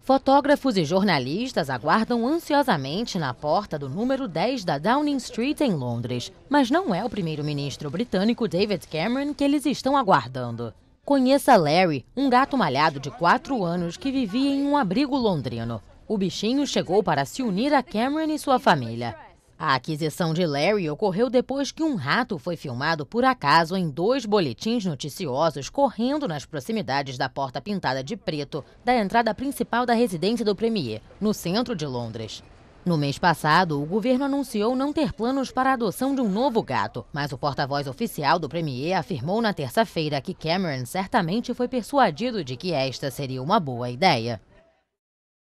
Fotógrafos e jornalistas aguardam ansiosamente na porta do número 10 da Downing Street em Londres, mas não é o primeiro-ministro britânico David Cameron que eles estão aguardando. Conheça Larry, um gato malhado de 4 anos que vivia em um abrigo londrino. O bichinho chegou para se unir a Cameron e sua família. A aquisição de Larry ocorreu depois que um rato foi filmado por acaso em dois boletins noticiosos correndo nas proximidades da porta pintada de preto da entrada principal da residência do Premier, no centro de Londres. No mês passado, o governo anunciou não ter planos para a adoção de um novo gato, mas o porta-voz oficial do Premier afirmou na terça-feira que Cameron certamente foi persuadido de que esta seria uma boa ideia.